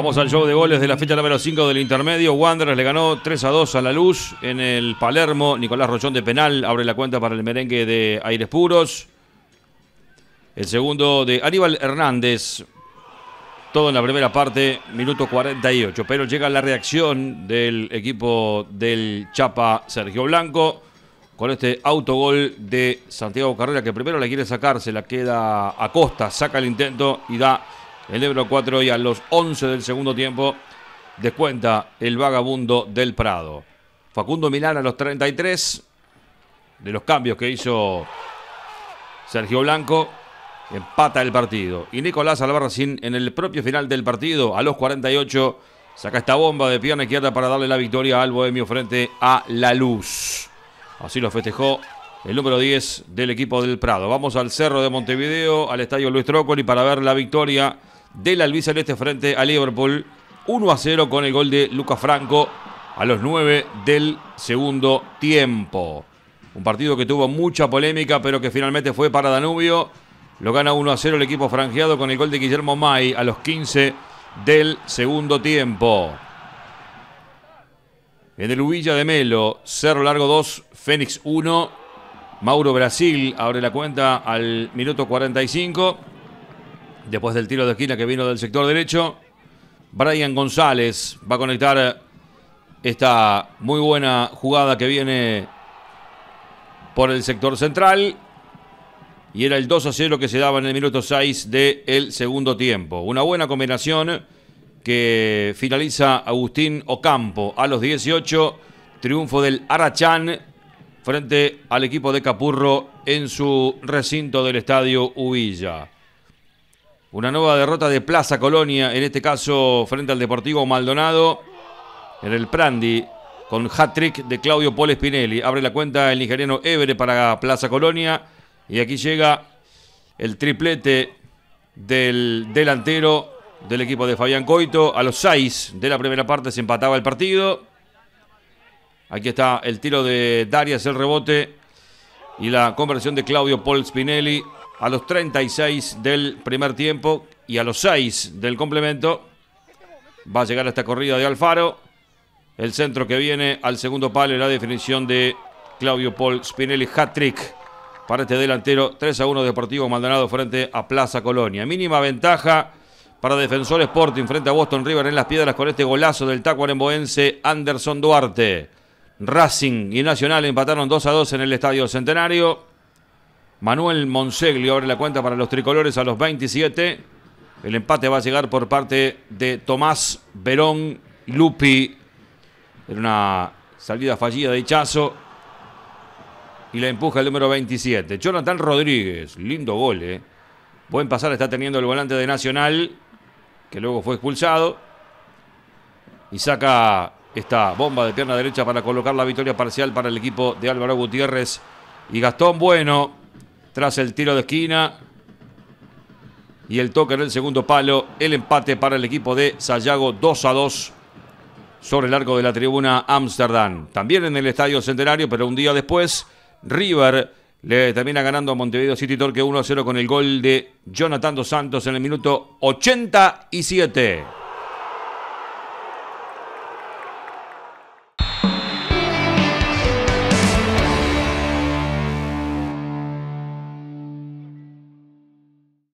Vamos al show de goles de la fecha número 5 del intermedio. Wanderers le ganó 3 a 2 a la luz en el Palermo. Nicolás Rochón de penal abre la cuenta para el merengue de Aires Puros. El segundo de Aníbal Hernández. Todo en la primera parte, minuto 48. Pero llega la reacción del equipo del Chapa Sergio Blanco con este autogol de Santiago Carrera, que primero la quiere sacar, se la queda a costa, saca el intento y da el Ebro 4 y a los 11 del segundo tiempo descuenta el vagabundo del Prado. Facundo Milán a los 33 de los cambios que hizo Sergio Blanco empata el partido. Y Nicolás Albarracín en el propio final del partido a los 48 saca esta bomba de pierna izquierda para darle la victoria al Bohemio frente a La Luz. Así lo festejó el número 10 del equipo del Prado. Vamos al Cerro de Montevideo, al Estadio Luis Trócoli para ver la victoria del Este frente a Liverpool. 1 a 0 con el gol de Luca Franco a los 9 del segundo tiempo. Un partido que tuvo mucha polémica, pero que finalmente fue para Danubio. Lo gana 1 a 0 el equipo franjeado con el gol de Guillermo May a los 15 del segundo tiempo. En el Ubilla de Melo, Cerro Largo 2, Fénix 1. Mauro Brasil abre la cuenta al minuto 45. Después del tiro de esquina que vino del sector derecho, Brian González va a conectar esta muy buena jugada que viene por el sector central. Y era el 2 a 0 que se daba en el minuto 6 del segundo tiempo. Una buena combinación que finaliza Agustín Ocampo a los 18. Triunfo del Arachán frente al equipo de Capurro en su recinto del estadio Ubilla. Una nueva derrota de Plaza Colonia, en este caso frente al Deportivo Maldonado, en el Prandi, con hat-trick de Claudio Paul Spinelli. Abre la cuenta el nigeriano Evere para Plaza Colonia. Y aquí llega el triplete del delantero del equipo de Fabián Coito. A los seis de la primera parte se empataba el partido. Aquí está el tiro de Darias, el rebote y la conversión de Claudio Paul Spinelli a los 36 del primer tiempo y a los 6 del complemento. Va a llegar esta corrida de Alfaro. El centro que viene al segundo palo, la definición de Claudio Paul Spinelli, hat-trick para este delantero. 3 a 1 Deportivo Maldonado frente a Plaza Colonia. Mínima ventaja para Defensor Sporting frente a Boston River en las piedras con este golazo del tacuaremboense Anderson Duarte. Racing y Nacional empataron 2 a 2 en el Estadio Centenario. Manuel Monseglio abre la cuenta para los tricolores a los 27. El empate va a llegar por parte de Tomás Verón Lupi. Era una salida fallida de Hichazo. Y la empuja el número 27. Jonathan Rodríguez. Lindo gol, eh. Buen pasar está teniendo el volante de Nacional. Que luego fue expulsado. Y saca esta bomba de pierna derecha para colocar la victoria parcial para el equipo de Álvaro Gutiérrez. Y Gastón Bueno tras el tiro de esquina y el toque en el segundo palo. El empate para el equipo de Sayago 2 a 2 sobre el arco de la tribuna Amsterdam. También en el Estadio Centenario, pero un día después, River le termina ganando a Montevideo City Torque 1 a 0 con el gol de Jonathan Dos Santos en el minuto 87.